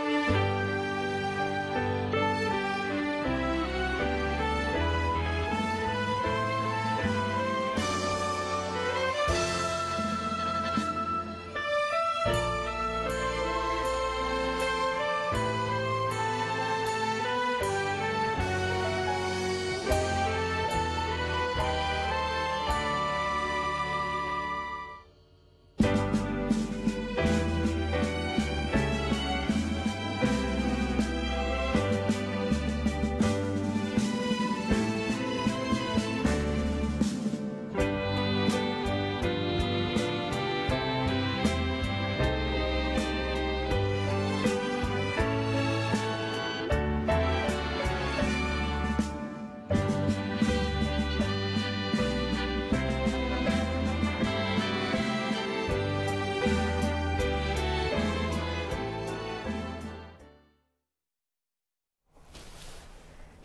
Thank you.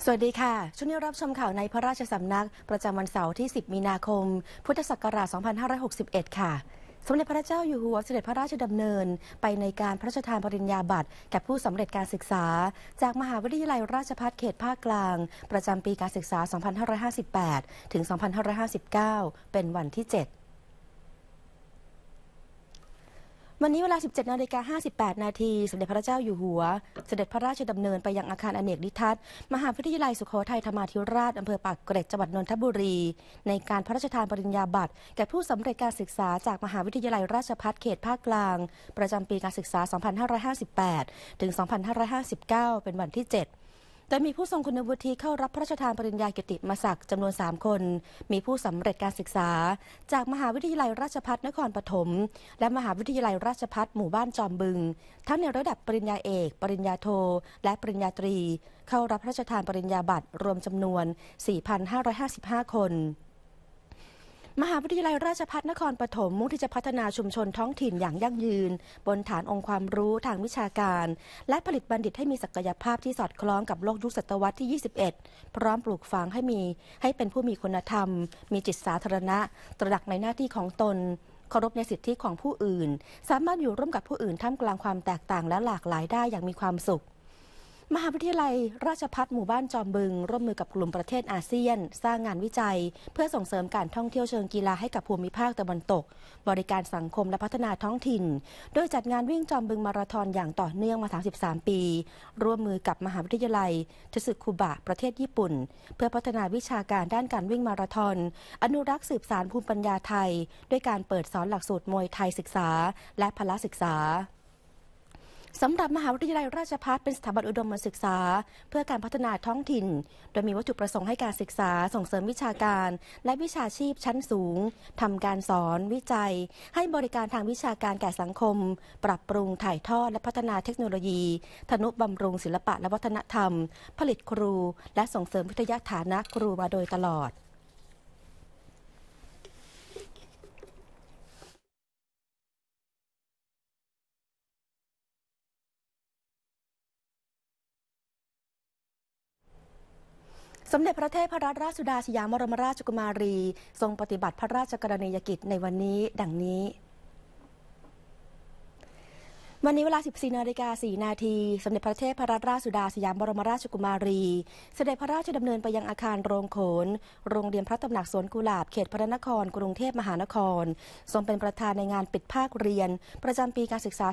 สวัสดีค่ะช่วงนี้รับชมข่าวในพระราชสำนัก ประจำวันเสาร์ที่ 10 มีนาคม พุทธศักราช 2561 ค่ะ สมเด็จพระเจ้าอยู่หัวเสด็จพระราชดำเนิน ไปในการพระราชทานปริญญาบัตรแก่ผู้สำเร็จการศึกษา จากมหาวิทยาลัยราชภัฏเขตภาคกลาง ประจำปีการศึกษา 2558 ถึง 2559 เป็นวันที่ 7วันนี้เวลา 17นาฬิกา58 นาทีสมเด็จพระเจ้าอยู่หัว เสด็จพระราชดำเนินไปยังอาคารอเนกนิทัศน์มหาวิทยาลัยสุโขทัยธรรมาธิราช อำเภอปากเกร็ด จังหวัดนนทบุรี ในการพระราชทานปริญญาบัตรแก่ผู้สำเร็จการศึกษาจากมหาวิทยาลัยราชภัฏเขตภาคกลาง ประจำปีการศึกษา 2558 ถึง 2559 เป็นวันที่ 7แต่มีผู้ทรงคุณวุฒิเข้ารับพระราชทานปริญญาเกียรติมศักดิ์จำนวน 3 คน มีผู้สำเร็จการศึกษา จากมหาวิทยาลัยราชภัฏนครปฐมและมหาวิทยาลัยราชภัฏหมู่บ้านจอมบึง ทั้งในระดับปริญญาเอก ปริญญาโท และปริญญาตรี เข้ารับพระราชทานปริญญาบัตรรวมจำนวน4,555คนมหาวิทยาลัยราชภัฒนครปฐมมุ่งที่จะพัฒนาชุมชนท้องถิ่นอย่างยั่งยืน บนฐานองค์ความรู้ทางวิชาการ และผลิตบัณฑิตให้มีศักยภาพที่สอดคล้องกับโลกยุคศตวรรษที่ 21 พร้อมปลูกฝังให้มีให้เป็นผู้มีคุณธรรม มีจิตสาธารณะ ตระหนักในหน้าที่ของตนเคารพในสิทธิของผู้อื่น สามารถอยู่ร่วมกับผู้อื่นท่ามกลางความแตกต่างและหลากหลายได้อย่างมีความสุขมหาวิทยาลัยราชพัฒหมู่บ้านจอมบึงร่วมมือกับกลุ่มประเทศอาเซียน สร้างงานวิจัย เพื่อส่งเสริมการท่องเที่ยวเชิงกีฬาให้กับภูมิภาคตะวันตก บริการสังคมและพัฒนาท้องถิ่น โดยจัดงานวิ่งจอมบึงมาราธอนอย่างต่อเนื่องมา 33 ปี ร่วมมือกับมหาวิทยาลัยทสึคุบะ ประเทศญี่ปุ่น เพื่อพัฒนาวิชาการด้านการวิ่งมาราธอน อนุรักษ์สืบสารภูมิปัญญาไทย ด้วยการเปิดสอนหลักสูตรมวยไทยศึกษา และพละศึกษาสำหรับมหาวิทยาลัยราชภัฏเป็นสถาบันอุดมศึกษาเพื่อการพัฒนาท้องถิ่น โดยมีวัตถุประสงค์ให้การศึกษาส่งเสริมวิชาการ และวิชาชีพชั้นสูงทำการสอนวิจัย ให้บริการทางวิชาการแก่สังคม ปรับปรุงถ่ายทอดและพัฒนาเทคโนโลยีทนุบำรุงศิลปะและวัฒนธรรม ผลิตครู และส่งเสริมวิทยาฐานะครูมาโดยตลอดสมเด็จพระเทพรัตนราชสุดาสยามบรมราชกุมารี ทรงปฏิบัติพระราชกรณียกิจในวันนี้ดังนี้ วันนี้เวลา 14 นาฬิกา4นาที สมเด็จพระเทพรัตนราชสุดาสยามบรมราชกุมารี เสด็จพระราชดำเนินไปยังอาคารโรงโขน โรงเรียนพระตำหนักสวนกุหลาบ เขตพระนคร กรุงเทพมหานคร ทรงเป็นประธานในงานปิดภาคเรียน ประจำปีการศึกษา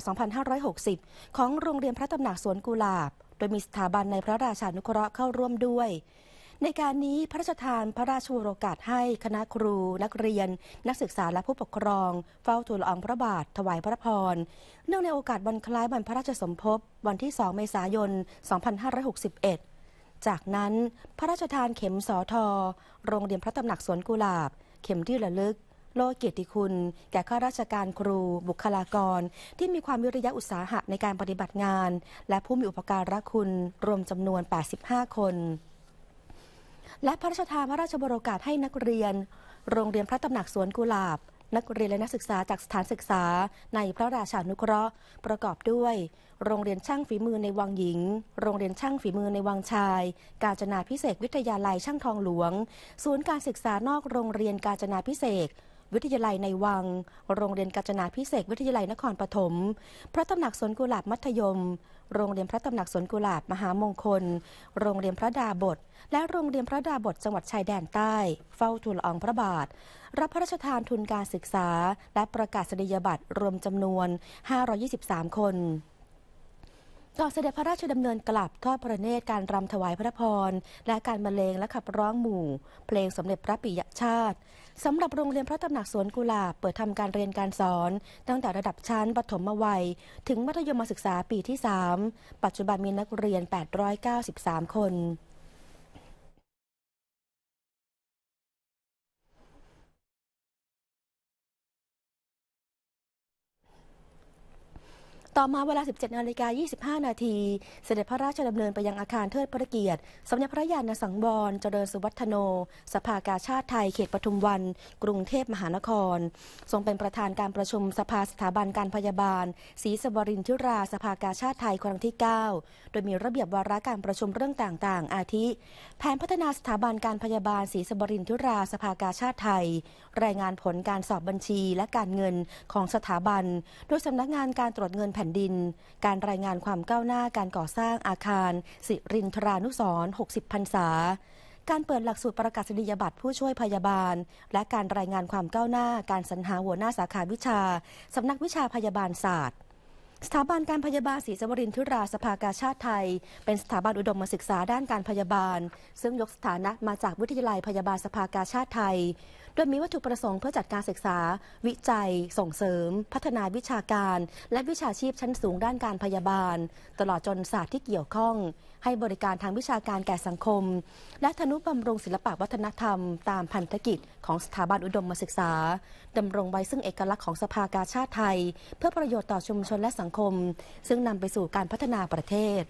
2560 ของโรงเรียนพระตำหนักสวนกุหลาบ โดยมีสถาบันในพระราชานุเคราะห์เข้าร่วมด้วยในการนี้พระราชทานพระราชูโรกาสให้คณะครู นักเรียน นักศึกษาและผู้ปกครอง เฝ้าทูลอองพระบาท ถวายพระพร เนื่องในโอกาสวันคล้ายวันพระราชสมภพวันที่ 2 เมษายน 2561 จากนั้นพระราชทานเข็มสอทอโรงเรียนพระตำหนักสวนกุหลาบ เข็มที่ระลึก โลเกียรติคุณ แก่ข้าราชการครูบุคลากร ที่มีความวิริยะอุตสาหะในการปฏิบัติงาน และผู้มีอุปการะคุณรวมจำนวน 85 คนและพระราชทานพระราชบรกาศให้นักเรียนโรงเรียนพระตำหนักสวนกุหลาบ นักเรียนและนักศึกษาจากสถานศึกษาในพระราชานุเคราะห์ประกอบด้วย โรงเรียนช่างฝีมือในวังหญิง โรงเรียนช่างฝีมือในวังชาย กาญจนาพิเศษวิทยาลัยช่างทองหลวง ศูนย์การศึกษานอกโรงเรียนกาญจนาพิเศษวิทยาลัยในวัง โรงเรียนกาญจนาพิเศษ วิทยาลัยนครปฐม พระตำหนักสวนกุหลาบมัธยม โรงเรียนพระตำหนักสวนกุหลาบมหามงคล โรงเรียนพระดาบท และโรงเรียนพระดาบทจังหวัดชายแดนใต้เฝ้าทูลอองพระบาท รับพระราชทานทุนการศึกษา และประกาศนียบัตรรวมจำนวน 523 คนต่อเสด็จพระราชดำเนินกลับ ทอดพระเนตรการรำถวายพระพรและการบรรเลงและขับร้องหมู่ เพลงสมเด็จพระปิยชาติสำหรับโรงเรียนพระตำหนักสวนกุหลาบ เปิดทำการเรียนการสอน ตั้งแต่ระดับชั้นปฐมวัย ถึงมัธยมศึกษาปีที่ 3 ปัจจุบันมีนักเรียน 893 คนต่อมาเวลา 17นาฬิกา25 นาที เสด็จพระราชดำเนินไปยังอาคารเทิดพระเกียรติ สมเด็จพระญาณสังวรเจริญสุวัฒโน สภากาชาติไทย เขตปทุมวัน กรุงเทพมหานคร ทรงเป็นประธานการประชุม สภาสถาบันการพยาบาลศรีสวรินทิรา สภากาชาติไทย ครั้งที่ 9 โดยมีระเบียบวาระการประชุมเรื่องต่าง ๆ อาทิ แผนพัฒนาสถาบันการพยาบาลศรีสวรินทิรา สภากาชาติไทย รายงานผลการสอบบัญชีและการเงินของสถาบัน โดยสำนักงานการตรวจเงินแแผ่นดิน การรายงานความก้าวหน้าการก่อสร้างอาคารสิรินทรานุสร์60 พรรษา การเปิดหลักสูตรประกาศนียบัตรผู้ช่วยพยาบาล และการรายงานความก้าวหน้า การสรรหาหัวหน้าสาขาวิชาสำนักวิชาพยาบาลศาสตร์ สถาบันการพยาบาลศรีสวรินทราสภากาชาติไทย เป็นสถาบันอุดมศึกษาด้านการพยาบาล ซึ่งยกสถานะมาจากวิทยาลัยพยาบาลสภากาชาติไทยดยมีวัตถุประสงค์เพื่อจัดการศึกษา วิจัย ส่งเสริม พัฒนาวิชาการ และวิชาชีพชั้นสูงด้านการพยาบาล ตลอดจนศาสตร์ที่เกี่ยวข้อง ให้บริการทางวิชาการแก่สังคม และธนุบำรุงศิลปวัฒนธรรม ตามพันธกิจของสถาบันอุดมศึกษา ดำรงไว้ซึ่งเอกลักษณ์ของสภากาชาติไทย เพื่อประโยชน์ต่อชุมชนและสังคม ซึ่งนำไปสู่การพัฒนาประเทศ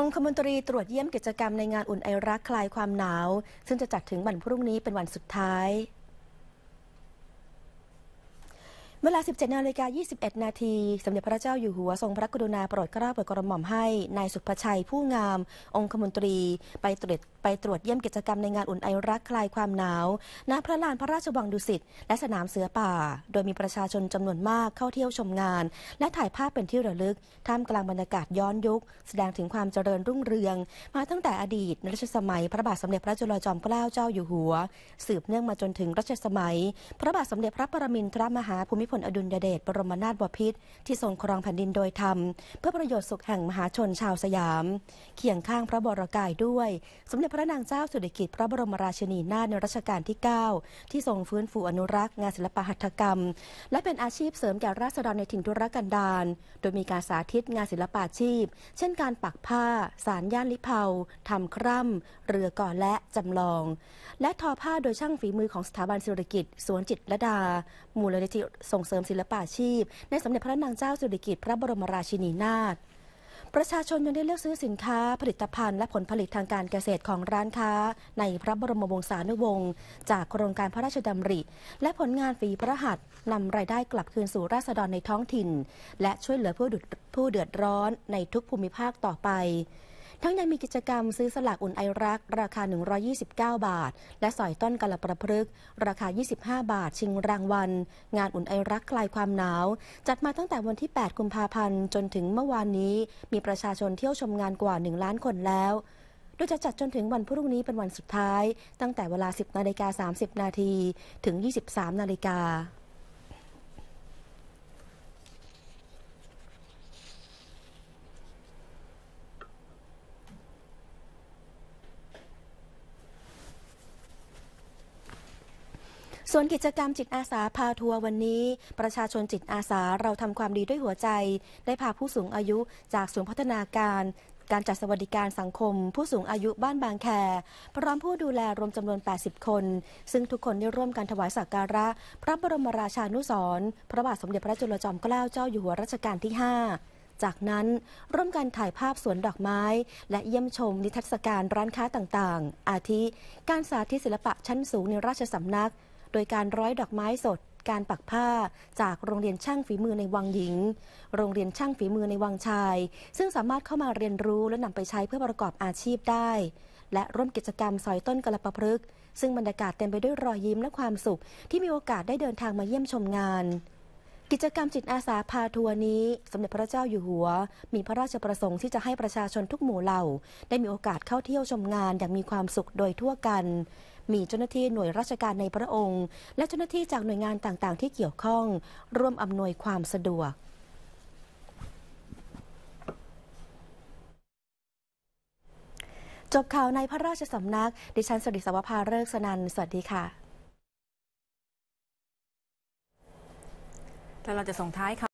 องคมนตรีตรวจเยี่ยมกิจกรรมในงานอุ่นไอรักคลายความหนาว ซึ่งจะจัดถึงวันพรุ่งนี้เป็นวันสุดท้ายเวลา 17นาฬิกา21นาทีสมเด็จพระเจ้าอยู่หัวทรงพระกรุณาโปรดเกล้าโปรดกระหม่อมให้นายสุภชัยผู้งามองคมนตรีไปตรวจไปตรวจเยี่ยมกิจกรรมในงานอุ่นไอรักคลายความหนาว ณพระลานพระราชวังดุสิตและสนามเสือป่า โดยมีประชาชนจำนวนมากเข้าเที่ยวชมงาน และถ่ายภาพเป็นที่ระลึกท่ามกลางบรรยากาศย้อนยุค แสดงถึงความเจริญรุ่งเรือง มาตั้งแต่อดีตรัชสมัย พระบาทสมเด็จพระจุลจอมเกล้าเจ้าอยู่หัว สืบเนื่องมาจนถึงรัชสมัย พระบาทสมเด็จพระปรมินทรมหาภูมิพลอดุลยเดชบรมนาถบพิตรที่ทรงครองแผ่นดินโดยธรรมเพื่อประโยชน์สุขแห่งมหาชนชาวสยามเคียงข้างพระบรกายด้วย สมเด็จพระนางเจ้าสุดิกิจ พระบรมราชินีนาถในรัชกาลที่ 9 ที่ทรงฟื้นฟูอนุรักษ์งานศิลปหัตถกรรม และเป็นอาชีพเสริมแก่ราษฎรในถิ่นทุรกันดารโดยมีการสาธิตงานศิลปาชีพ เช่นการปักผ้า สารย่านลิเผา ทำคร่ำเรือก่อและจำลอง และทอผ้าโดยช่างฝีมือของสถาบันสุริกิจ สวนจิตรดา มูลนิธิส่งเสริมศิลปาชีพ ในสมเด็จพระนางเจ้าสุริกิจ พระบรมราชินีนาถประชาชนยังได้เลือกซื้อสินค้า ผลิตภัณฑ์และผลผลิตทางการเกษตรของร้านค้าในพระบรมวงศานุวงศ์จากโครงการพระราชดำริ และผลงานฝีพระหัตนำรายได้กลับคืนสู่ราษฎรในท้องถิ่น และช่วยเหลือผู้เดือดร้อนในทุกภูมิภาคต่อไปทั้งยังมีกิจกรรมซื้อสลากอุ่นไอรักราคา 129 บาท และสอยต้นกระประพฤก ราคา 25 บาทชิงรางวัล งานอุ่นไอรักคลายความหนาวจัดมาตั้งแต่วันที่8กุมภาพันธ์ จนถึงเมื่อวานนี้มีประชาชนเที่ยวชมงานกว่า 1 ล้านคนแล้ว โดยจะจัดจนถึงวันพรุ่งนี้เป็นวันสุดท้าย ตั้งแต่เวลา 10นาฬิกา30นาทีถึง 23นาฬิกาส่วนกิจกรรมจิตอาสาพาทัวร์วันนี้ ประชาชนจิตอาสาเราทำความดีด้วยหัวใจ ได้พาผู้สูงอายุจากศูนย์พัฒนาการ การจัดสวัสดิการสังคม ผู้สูงอายุบ้านบางแคพร้อมผู้ดูแลรวมจำนวน 80 คน ซึ่งทุกคนได้ร่วมกันถวายสักการะ พระบรมราชานุสรณ์พระบาทสมเด็จพระจุลจอมเกล้าเจ้าอยู่หัวรัชกาลที่ 5 จากนั้นร่วมกันถ่ายภาพสวนดอกไม้ และเยี่ยมชมนิทรรศการร้านค้าต่างๆ อาทิการสาธิตศิลปะชั้นสูงในราชสำนักโดยการร้อยดอกไม้สด การปักผ้า จากโรงเรียนช่างฝีมือในวังหญิง โรงเรียนช่างฝีมือในวังชาย ซึ่งสามารถเข้ามาเรียนรู้และนำไปใช้เพื่อประกอบอาชีพได้ และร่วมกิจกรรมซอยต้นกระปะพฤกษ์ ซึ่งบรรยากาศเต็มไปด้วยรอยยิ้มและความสุขที่มีโอกาสได้เดินทางมาเยี่ยมชมงาน กิจกรรมจิตอาสาพาทัวร์นี้สมเด็จพระเจ้าอยู่หัว มีพระราชประสงค์ที่จะให้ประชาชนทุกหมู่เหล่า ได้มีโอกาสเข้าเที่ยวชมงานอย่างมีความสุขโดยทั่วกันมีเจ้าหน้าที่หน่วยราชการในพระองค์ และเจ้าหน้าที่จากหน่วยงานต่าง ๆ ที่เกี่ยวข้อง ร่วมอำนวยความสะดวก จบข่าวในพระราชสำนัก ดิฉันสริสวภาเลิกสนันสวัสดีค่ะแล้วเราจะส่งท้ายค่ะ